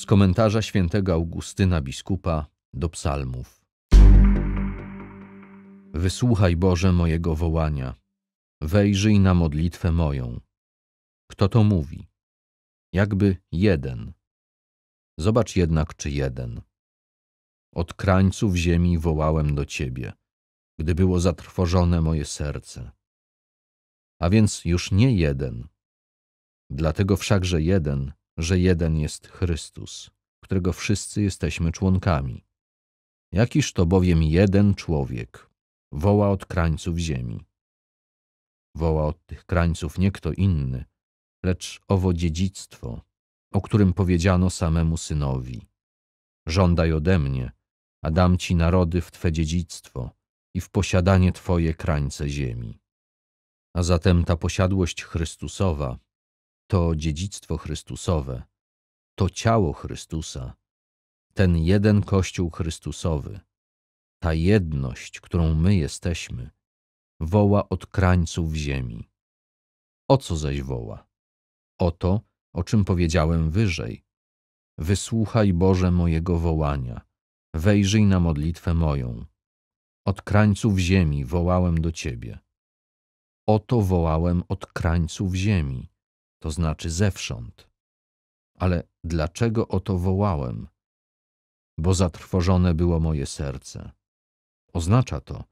Z komentarza świętego Augustyna biskupa do psalmów. Wysłuchaj Boże mojego wołania. Wejrzyj na modlitwę moją. Kto to mówi? Jakby jeden. Zobacz jednak, czy jeden. Od krańców ziemi wołałem do Ciebie, gdy było zatrwożone moje serce. A więc już nie jeden. Dlatego wszakże jeden że jeden jest Chrystus, którego wszyscy jesteśmy członkami. Jakiż to bowiem jeden człowiek woła od krańców ziemi. Woła od tych krańców nie kto inny, lecz owo dziedzictwo, o którym powiedziano samemu synowi. Żądaj ode mnie, a dam ci narody w twe dziedzictwo i w posiadanie twoje krańce ziemi. A zatem ta posiadłość Chrystusowa to dziedzictwo Chrystusowe, to ciało Chrystusa, ten jeden Kościół Chrystusowy, ta jedność, którą my jesteśmy, woła od krańców ziemi. O co zaś woła? O to, o czym powiedziałem wyżej. Wysłuchaj Boże mojego wołania, wejrzyj na modlitwę moją. Od krańców ziemi wołałem do Ciebie. Oto wołałem od krańców ziemi to znaczy zewsząd. Ale dlaczego o to wołałem? Bo zatrwożone było moje serce. Oznacza to,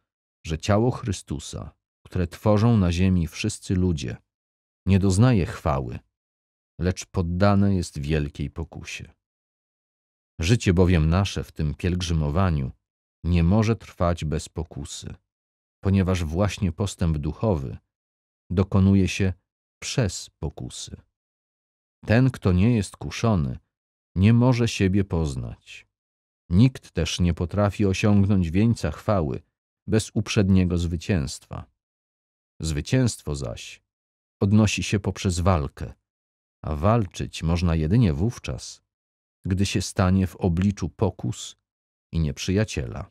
że ciało Chrystusa, które tworzą na ziemi wszyscy ludzie, nie doznaje chwały, lecz poddane jest wielkiej pokusie. Życie bowiem nasze w tym pielgrzymowaniu nie może trwać bez pokusy, ponieważ właśnie postęp duchowy dokonuje się przez pokusy. Ten, kto nie jest kuszony, nie może siebie poznać. Nikt też nie potrafi osiągnąć wieńca chwały bez uprzedniego zwycięstwa. Zwycięstwo zaś odnosi się poprzez walkę, a walczyć można jedynie wówczas, gdy się stanie w obliczu pokus i nieprzyjaciela.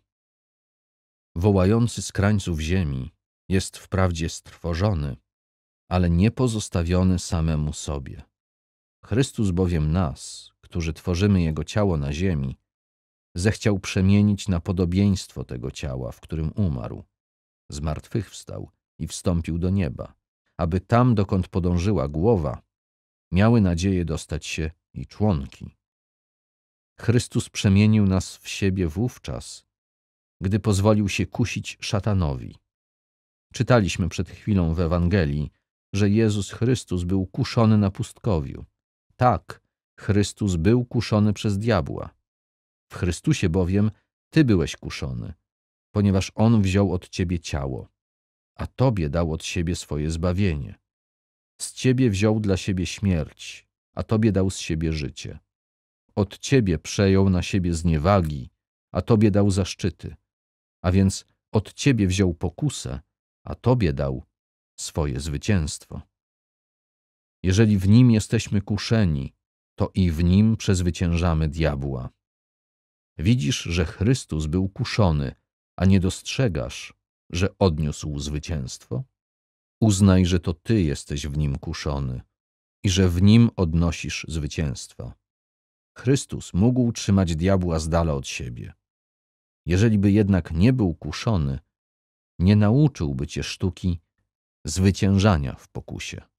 Wołający z krańców ziemi jest wprawdzie strwożony, ale nie pozostawiony samemu sobie. Chrystus bowiem nas, którzy tworzymy Jego ciało na ziemi, zechciał przemienić na podobieństwo tego ciała, w którym umarł. Zmartwychwstał i wstąpił do nieba, aby tam, dokąd podążyła głowa, miały nadzieję dostać się i członki. Chrystus przemienił nas w siebie wówczas, gdy pozwolił się kusić szatanowi. Czytaliśmy przed chwilą w Ewangelii, że Jezus Chrystus był kuszony na pustkowiu. Tak, Chrystus był kuszony przez diabła. W Chrystusie bowiem Ty byłeś kuszony, ponieważ On wziął od Ciebie ciało, a Tobie dał od siebie swoje zbawienie. Z Ciebie wziął dla siebie śmierć, a Tobie dał z siebie życie. Od Ciebie przejął na siebie zniewagi, a Tobie dał zaszczyty. A więc od Ciebie wziął pokusę, a Tobie dał swoje zwycięstwo. Jeżeli w nim jesteśmy kuszeni, to i w nim przezwyciężamy diabła. Widzisz, że Chrystus był kuszony, a nie dostrzegasz, że odniósł zwycięstwo? Uznaj, że to ty jesteś w nim kuszony i że w nim odnosisz zwycięstwo. Chrystus mógł trzymać diabła z dala od siebie. Jeżeliby jednak nie był kuszony, nie nauczyłby cię sztuki zwyciężania w pokusie.